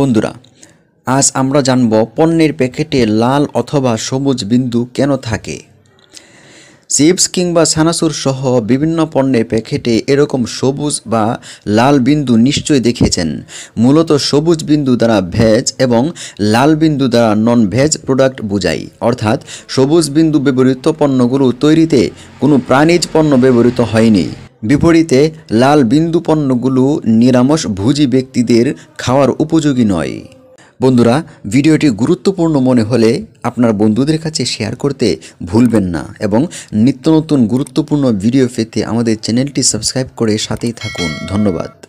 বন্ধুরা আজ আমরা জানব পণ্যের প্যাকেটে লাল অথবা সবুজ বিন্দু কেন থাকে চিপস কিংবা সানাসুর সহ বিভিন্ন পণ্যের প্যাকেটে এরকম সবুজ বা লাল বিন্দু নিশ্চয় দেখেছেন মূলত সবুজ বিন্দু দ্বারা ভেজ এবং লাল বিন্দু দ্বারা নন ভেজ প্রোডাক্ট বোঝায় অর্থাৎ সবুজ বিন্দু ব্যবহৃত পণ্যগুলো তৈরিতে কোনো প্রাণীজ পণ্য ব্যবহৃত হয়নি বিপরীতে লাল বিন্দু পণ্যগুলো নিরামস ভুজি ব্যক্তিদের খাওয়ার উপযোগী নয় বন্ধুরা ভিডিওটি গুরুত্বপূর্ণ মনে হলে আপনার বন্ধুদের কাছে শেয়ার করতে ভুলবেন না এবং নিত্য নতুন গুরুত্বপূর্ণ ভিডিও পেতে আমাদের চ্যানেলটি সাবস্ক্রাইব করে সাথেই থাকুন ধন্যবাদ